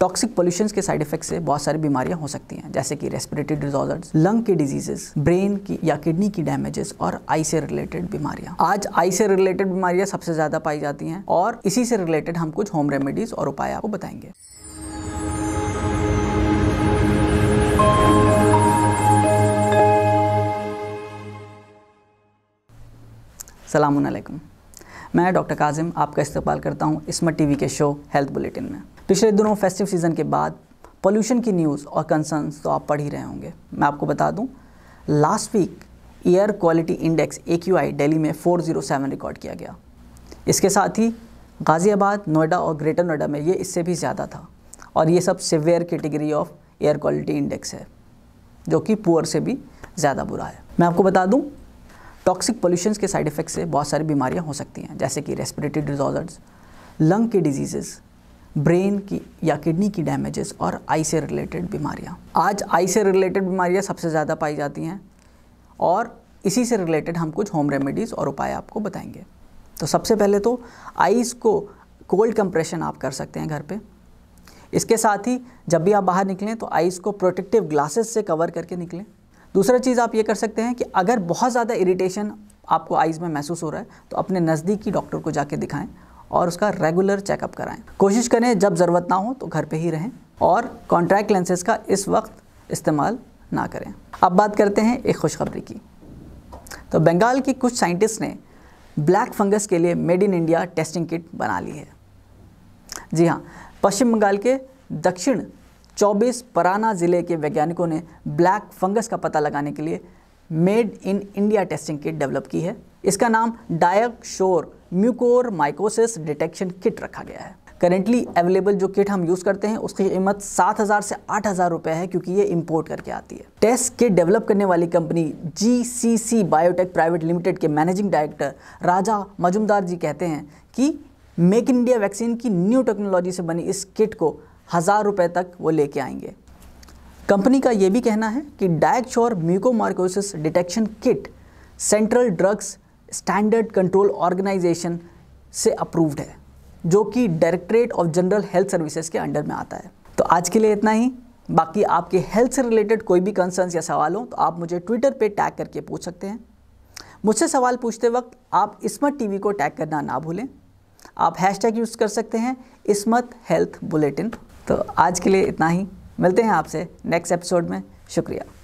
toxic pollution के side effect से बहुत सारी बीमारियां हो सकती हैं जैसे कि रेस्पिरेटरी डिजॉर्डर्स लंग के डिजीजेस ब्रेन की या किडनी की डैमेजेस और आई से रिलेटेड बीमारियां आज आई से रिलेटेड बीमारियां सबसे ज्यादा पाई जाती हैं और इसी से रिलेटेड हम कुछ होम रेमेडीज और उपाय आपको बताएंगे सलामकुम मैं डॉक्टर काजिम आपका इस्तेमाल करता हूँ इसमत टीवी के शो हेल्थ बुलेटिन में पिछले दिनों फेस्टिव सीज़न के बाद पोल्यूशन की न्यूज़ और कंसर्न्स तो आप पढ़ ही रहे होंगे मैं आपको बता दूं last week air quality index A Q I daily में 407 रिकॉर्ड किया गया इसके साथ ही गाज़ियाबाद नोएडा और ग्रेटर नोएडा में ये इससे भी ज़्यादा था और ये सब severe category of air quality index है जो कि पुअर से भी ज़्यादा बुरा है मैं आपको बता दूँ टॉक्सिक पोल्यूशन के साइड इफ़ेक्ट से बहुत सारी बीमारियाँ हो सकती हैं जैसे कि रेस्पिरेटरी डिजॉर्डर्स लंग के डिजीज़ ब्रेन की या किडनी की डैमेजेस और आई से रिलेटेड बीमारियाँ आज आई से रिलेटेड बीमारियाँ सबसे ज़्यादा पाई जाती हैं और इसी से रिलेटेड हम कुछ होम रेमेडीज़ और उपाय आपको बताएंगे तो सबसे पहले तो आइस को कोल्ड कंप्रेशन आप कर सकते हैं घर पे इसके साथ ही जब भी आप बाहर निकलें तो आइस को प्रोटेक्टिव ग्लासेस से कवर करके निकलें दूसरा चीज़ आप ये कर सकते हैं कि अगर बहुत ज़्यादा इरीटेशन आपको आइज़ में महसूस हो रहा है तो अपने नज़दीकी डॉक्टर को जाके दिखाएं और उसका रेगुलर चेकअप कराएं कोशिश करें जब ज़रूरत ना हो तो घर पे ही रहें और कॉन्ट्रैक्ट लेंसेज का इस वक्त इस्तेमाल ना करें अब बात करते हैं एक खुशखबरी की तो बंगाल की कुछ साइंटिस्ट ने ब्लैक फंगस के लिए made in India testing kit बना ली है जी हाँ पश्चिम बंगाल के दक्षिण 24 पराना ज़िले के वैज्ञानिकों ने ब्लैक फंगस का पता लगाने के लिए made in India testing kit develop की है इसका नाम डायक शोर म्यूकोर माइकोसिस डिटेक्शन किट रखा गया है करेंटली अवेलेबल जो किट हम यूज़ करते हैं उसकी कीमत सात हज़ार से आठ हज़ार है क्योंकि ये इंपोर्ट करके आती है टेस्ट किट डेवलप करने वाली company G C C biotech private limited के मैनेजिंग डायरेक्टर राजा मजुमदार जी कहते हैं कि मेक इन इंडिया वैक्सीन की न्यू टेक्नोलॉजी से बनी इस किट को हज़ार रुपये तक वो लेके आएंगे कंपनी का यह भी कहना है कि डायक्चोर mucormycosis detection kit central drugs standard control organisation से अप्रूव्ड है जो कि directorate of general health services के अंडर में आता है तो आज के लिए इतना ही बाकी आपके हेल्थ से रिलेटेड कोई भी कंसर्न्स या सवाल हो तो आप मुझे ट्विटर पे टैग करके पूछ सकते हैं मुझसे सवाल पूछते वक्त आप इसमत टीवी को टैग करना ना भूलें आप हैशटैग यूज़ कर सकते हैं इसमत हेल्थ बुलेटिन तो आज के लिए इतना ही मिलते हैं आपसे नेक्स्ट एपिसोड में शुक्रिया